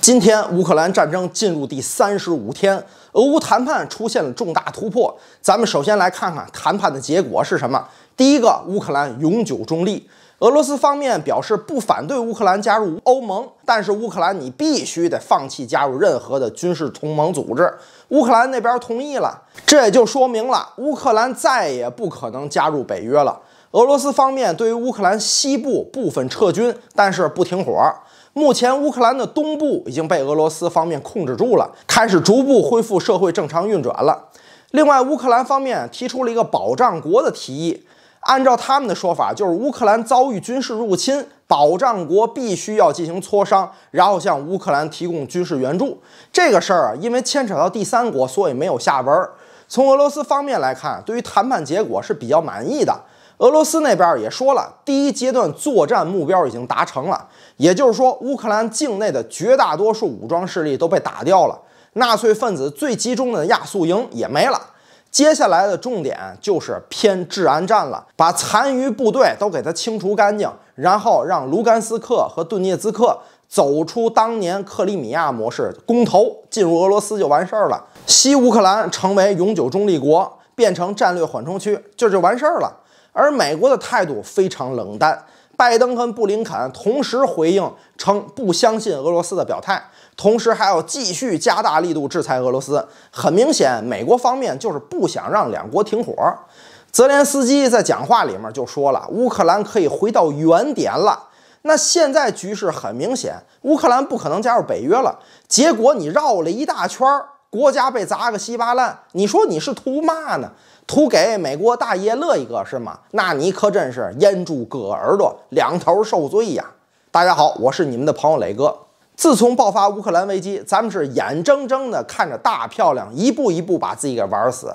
今天，乌克兰战争进入第三十五天，俄乌谈判出现了重大突破。咱们首先来看看谈判的结果是什么。第一个，乌克兰永久中立，俄罗斯方面表示不反对乌克兰加入欧盟，但是乌克兰你必须得放弃加入任何的军事同盟组织。乌克兰那边同意了，这也就说明了乌克兰再也不可能加入北约了。俄罗斯方面对于乌克兰西部部分撤军，但是不停火。目前，乌克兰的东部已经被俄罗斯方面控制住了，开始逐步恢复社会正常运转了。另外，乌克兰方面提出了一个保障国的提议，按照他们的说法，就是乌克兰遭遇军事入侵，保障国必须要进行磋商，然后向乌克兰提供军事援助。这个事儿啊，因为牵扯到第三国，所以没有下文。从俄罗斯方面来看，对于谈判结果是比较满意的。俄罗斯那边也说了，第一阶段作战目标已经达成了。也就是说，乌克兰境内的绝大多数武装势力都被打掉了，纳粹分子最集中的亚速营也没了。接下来的重点就是偏治安战了，把残余部队都给它清除干净，然后让卢甘斯克和顿涅茨克走出当年克里米亚模式，公投进入俄罗斯就完事儿了。西乌克兰成为永久中立国，变成战略缓冲区，这就完事儿了。而美国的态度非常冷淡。拜登跟布林肯同时回应称，不相信俄罗斯的表态，同时还要继续加大力度制裁俄罗斯。很明显，美国方面就是不想让两国停火。泽连斯基在讲话里面就说了，乌克兰可以回到原点了。那现在局势很明显，乌克兰不可能加入北约了。结果你绕了一大圈，国家被砸个稀巴烂，你说你是图嘛呢？图给美国大爷乐一个是吗？那你可真是阉住割耳朵，两头受罪呀！大家好，我是你们的朋友磊哥。自从爆发乌克兰危机，咱们是眼睁睁地看着大漂亮一步一步把自己给玩死。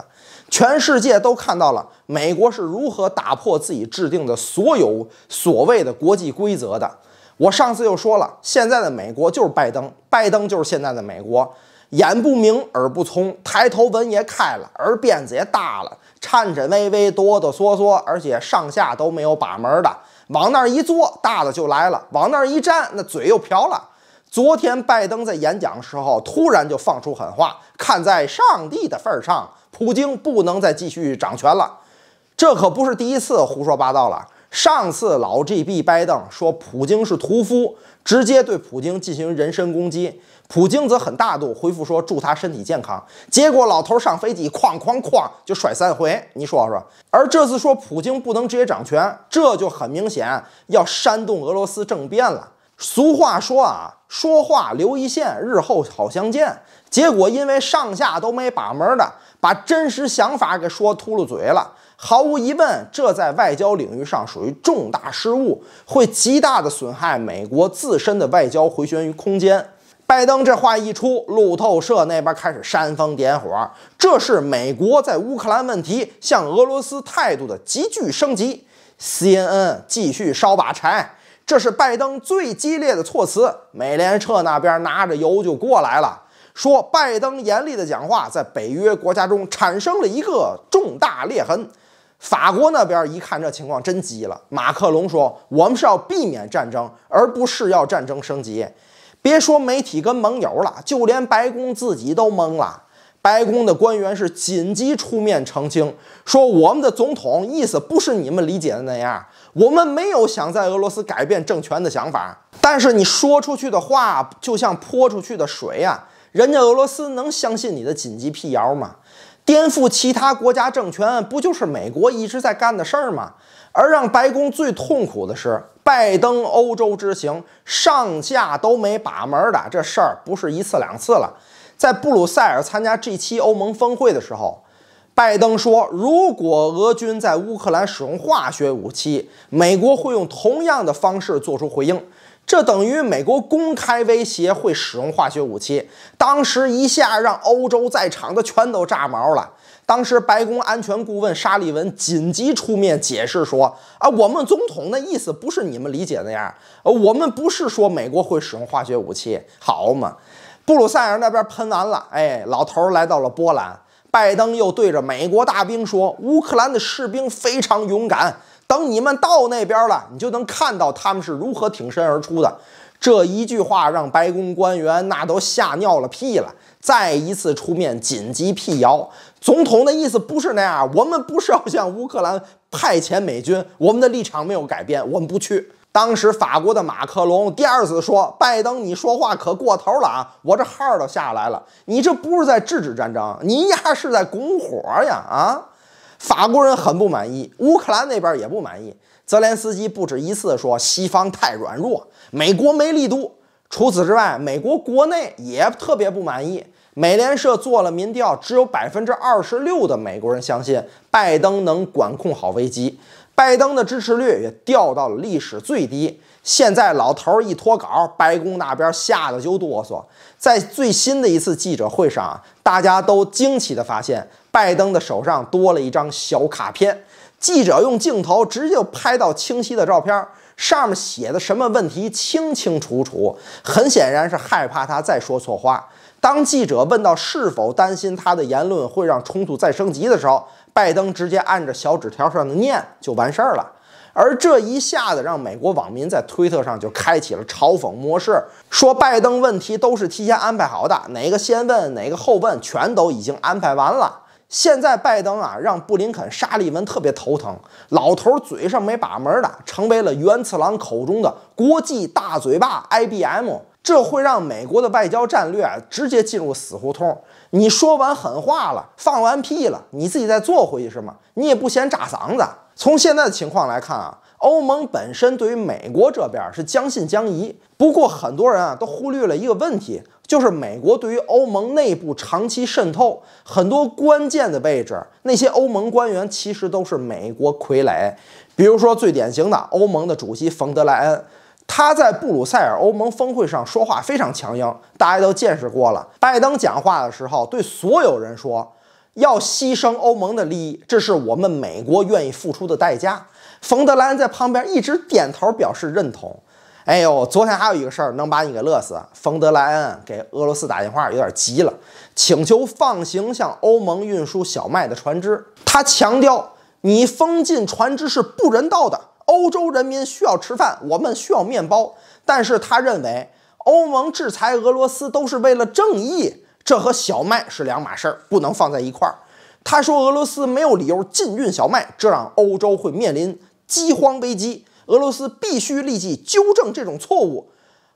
全世界都看到了美国是如何打破自己制定的所有所谓的国际规则的。我上次就说了，现在的美国就是拜登，拜登就是现在的美国。眼不明，耳不聪，抬头纹也开了，耳辫子也大了，颤颤巍巍，哆哆嗦嗦，而且上下都没有把门的，往那儿一坐，大的就来了；往那儿一站，那嘴又瓢了。昨天拜登在演讲的时候，突然就放出狠话：看在上帝的份儿上，普京不能再继续掌权了。这可不是第一次胡说八道了。上次老 G B 拜登说普京是屠夫，直接对普京进行人身攻击，普京则很大度回复说祝他身体健康。结果老头上飞机哐哐哐就摔三回，你说说。而这次说普京不能直接掌权，这就很明显要煽动俄罗斯政变了。俗话说啊，说话留一线，日后好相见。结果因为上下都没把门的，把真实想法给说秃噜嘴了。毫无疑问，这在外交领域上属于重大失误，会极大的损害美国自身的外交回旋余空间。拜登这话一出，路透社那边开始煽风点火，这是美国在乌克兰问题向俄罗斯态度的急剧升级。CNN 继续烧把柴，这是拜登最激烈的措辞。美联社那边拿着油就过来了，说拜登严厉的讲话在北约国家中产生了一个重大裂痕。法国那边一看这情况，真急了。马克龙说：“我们是要避免战争，而不是要战争升级。”别说媒体跟盟友了，就连白宫自己都懵了。白宫的官员是紧急出面澄清，说：“我们的总统意思不是你们理解的那样，我们没有想在俄罗斯改变政权的想法。”但是你说出去的话，就像泼出去的水呀，人家俄罗斯能相信你的紧急辟谣吗？颠覆其他国家政权，不就是美国一直在干的事儿吗？而让白宫最痛苦的是，拜登欧洲之行上下都没把门儿的这事儿，不是一次两次了。在布鲁塞尔参加 G7 欧盟峰会的时候，拜登说，如果俄军在乌克兰使用化学武器，美国会用同样的方式做出回应。这等于美国公开威胁会使用化学武器，当时一下让欧洲在场的全都炸毛了。当时白宫安全顾问沙利文紧急出面解释说：“啊，我们总统的意思不是你们理解那样，呃，我们不是说美国会使用化学武器，好嘛。”布鲁塞尔那边喷完了，哎，老头来到了波兰，拜登又对着美国大兵说：“乌克兰的士兵非常勇敢。”等你们到那边了，你就能看到他们是如何挺身而出的。这一句话让白宫官员那都吓尿了屁了，再一次出面紧急辟谣，总统的意思不是那样，我们不是要向乌克兰派遣美军，我们的立场没有改变，我们不去。当时法国的马克龙第二次说：“拜登，你说话可过头了啊，我这号儿都下来了，你这不是在制止战争，你丫是在拱火呀啊！”法国人很不满意，乌克兰那边也不满意。泽连斯基不止一次说西方太软弱，美国没力度。除此之外，美国国内也特别不满意。美联社做了民调，只有百分之二十六的美国人相信拜登能管控好危机，拜登的支持率也掉到了历史最低。现在老头一脱稿，白宫那边吓得就哆嗦。在最新的一次记者会上，大家都惊奇地发现。拜登的手上多了一张小卡片，记者用镜头直接拍到清晰的照片，上面写的什么问题清清楚楚。很显然是害怕他再说错话。当记者问到是否担心他的言论会让冲突再升级的时候，拜登直接按着小纸条上的念就完事儿了。而这一下子让美国网民在推特上就开启了嘲讽模式，说拜登问题都是提前安排好的，哪个先问哪个后问，全都已经安排完了。现在拜登啊，让布林肯、沙利文特别头疼。老头嘴上没把门的，成为了原次郎口中的“国际大嘴巴 ”IBM，这会让美国的外交战略直接进入死胡同。你说完狠话了，放完屁了，你自己再坐回去是吗？你也不嫌炸嗓子？从现在的情况来看啊，欧盟本身对于美国这边是将信将疑。不过很多人啊，都忽略了一个问题。就是美国对于欧盟内部长期渗透很多关键的位置，那些欧盟官员其实都是美国傀儡。比如说最典型的欧盟的主席冯德莱恩，他在布鲁塞尔欧盟峰会上说话非常强硬，大家都见识过了。拜登讲话的时候对所有人说要牺牲欧盟的利益，这是我们美国愿意付出的代价。冯德莱恩在旁边一直点头表示认同。哎呦，昨天还有一个事儿能把你给乐死。冯德莱恩给俄罗斯打电话，有点急了，请求放行向欧盟运输小麦的船只。他强调，你封禁船只是不人道的，欧洲人民需要吃饭，我们需要面包。但是他认为，欧盟制裁俄罗斯都是为了正义，这和小麦是两码事儿，不能放在一块儿。他说，俄罗斯没有理由禁运小麦，这让欧洲会面临饥荒危机。俄罗斯必须立即纠正这种错误，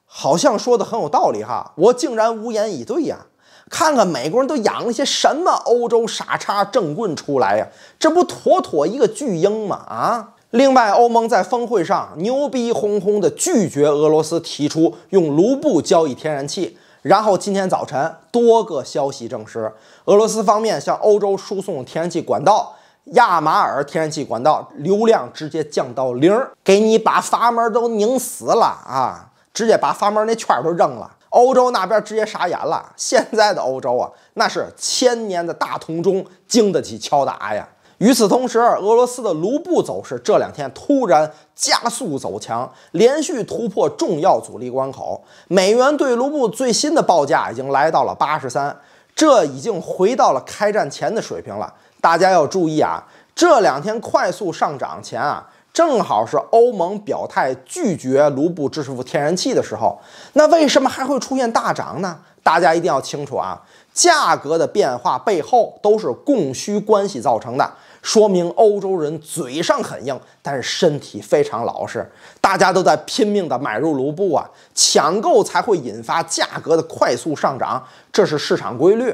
好像说的很有道理哈，我竟然无言以对呀！看看美国人都养了些什么欧洲傻叉政棍出来呀，这不妥妥一个巨婴吗？啊！另外，欧盟在峰会上牛逼哄哄地拒绝俄罗斯提出用卢布交易天然气，然后今天早晨多个消息证实，俄罗斯方面向欧洲输送天然气管道。亚马尔天然气管道流量直接降到零，给你把阀门都拧死了啊！直接把阀门那圈儿都扔了。欧洲那边直接傻眼了。现在的欧洲啊，那是千年的大铜钟，经得起敲打呀。与此同时，俄罗斯的卢布走势这两天突然加速走强，连续突破重要阻力关口。美元对卢布最新的报价已经来到了八十三，这已经回到了开战前的水平了。大家要注意啊，这两天快速上涨前啊，正好是欧盟表态拒绝卢布支付天然气的时候。那为什么还会出现大涨呢？大家一定要清楚啊，价格的变化背后都是供需关系造成的。说明欧洲人嘴上很硬，但是身体非常老实，大家都在拼命的买入卢布啊，抢购才会引发价格的快速上涨，这是市场规律。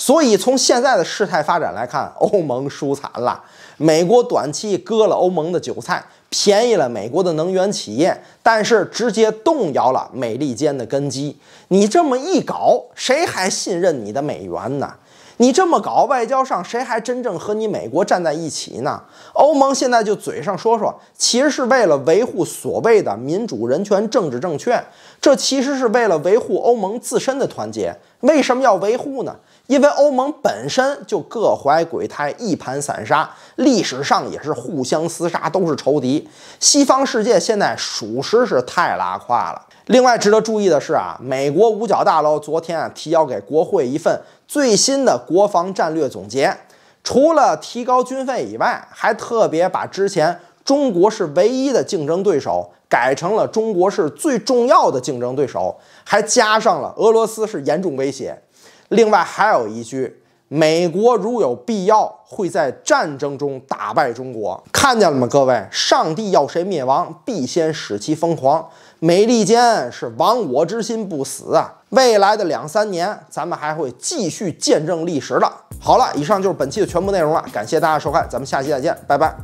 所以，从现在的事态发展来看，欧盟输惨了。美国短期割了欧盟的韭菜，便宜了美国的能源企业，但是直接动摇了美利坚的根基。你这么一搞，谁还信任你的美元呢？你这么搞，外交上谁还真正和你美国站在一起呢？欧盟现在就嘴上说说，其实是为了维护所谓的民主、人权、政治正确，这其实是为了维护欧盟自身的团结。为什么要维护呢？因为欧盟本身就各怀鬼胎，一盘散沙，历史上也是互相厮杀，都是仇敌。西方世界现在属实是太拉胯了。另外值得注意的是啊，美国五角大楼昨天啊提交给国会一份最新的国防战略总结，除了提高军费以外，还特别把之前中国是唯一的竞争对手改成了中国是最重要的竞争对手，还加上了俄罗斯是严重威胁。另外还有一句，美国如有必要会在战争中打败中国，看见了吗，各位？上帝要谁灭亡，必先使其疯狂。美利坚是亡我之心不死啊！未来的两三年，咱们还会继续见证历史的。好了，以上就是本期的全部内容了，感谢大家收看，咱们下期再见，拜拜。